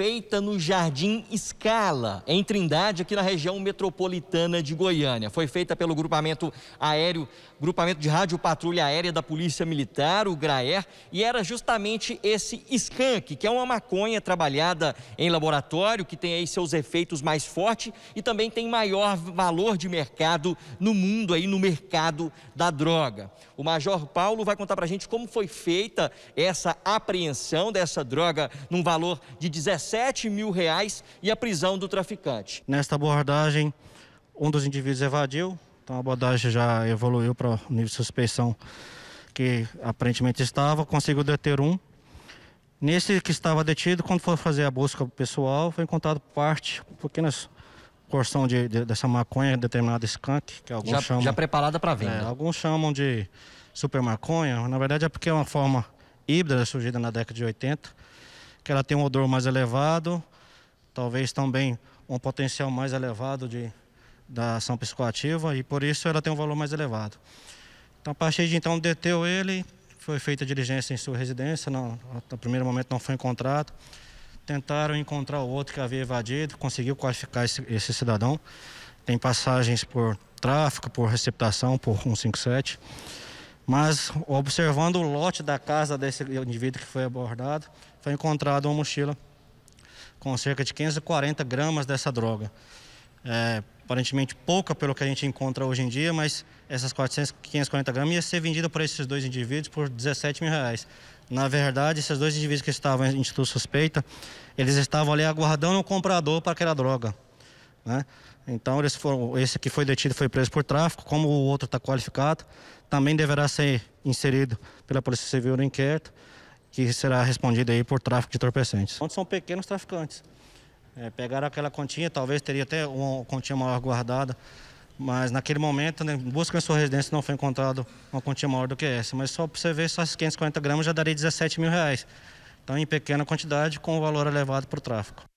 feita no Jardim Escala, em Trindade, aqui na região metropolitana de Goiânia. Foi feita pelo grupamento aéreo, grupamento de rádio patrulha aérea da Polícia Militar, o GRAER, e era justamente esse skunk, que é uma maconha trabalhada em laboratório, que tem aí seus efeitos mais fortes e também tem maior valor de mercado no mundo aí no mercado da droga. O Major Paulo vai contar pra gente como foi feita essa apreensão dessa droga num valor de 17 7 mil reais e a prisão do traficante. Nesta abordagem, um dos indivíduos evadiu, então a abordagem já evoluiu para o nível de suspeição que aparentemente estava, conseguiu deter um. Nesse que estava detido, quando foi fazer a busca pessoal, foi encontrado parte, pequenas porção de, de, dessa maconha determinada skunk, que alguns já, chamam. Já preparada para venda. É, alguns chamam de super maconha, na verdade é porque é uma forma híbrida surgida na década de 80 que ela tem um odor mais elevado, talvez também um potencial mais elevado de, da ação psicoativa e por isso ela tem um valor mais elevado. Então, a partir de então, deteu ele, foi feita a diligência em sua residência, no primeiro momento não foi encontrado. Tentaram encontrar o outro que havia evadido, conseguiu qualificar esse, esse cidadão. Tem passagens por tráfico, por receptação, por 157. Mas observando o lote da casa desse indivíduo que foi abordado, foi encontrada uma mochila com cerca de 540 gramas dessa droga. É, aparentemente pouca pelo que a gente encontra hoje em dia, mas essas 400, 540 gramas ia ser vendida por esses dois indivíduos por 17 mil reais. Na verdade, esses dois indivíduos que estavam em instituto suspeita, eles estavam ali aguardando o comprador para aquela droga. Né? Então, eles foram, esse que foi detido foi preso por tráfico, como o outro está qualificado, também deverá ser inserido pela Polícia Civil no inquérito, que será respondido aí por tráfico de entorpecentes. Onde são pequenos traficantes. É, pegaram aquela continha, talvez teria até uma continha maior guardada, mas naquele momento, né, busca em sua residência, não foi encontrado uma quantia maior do que essa. Mas só para você ver, só esses 540 gramas já daria 17 mil reais. Então, em pequena quantidade, com o valor elevado para o tráfico.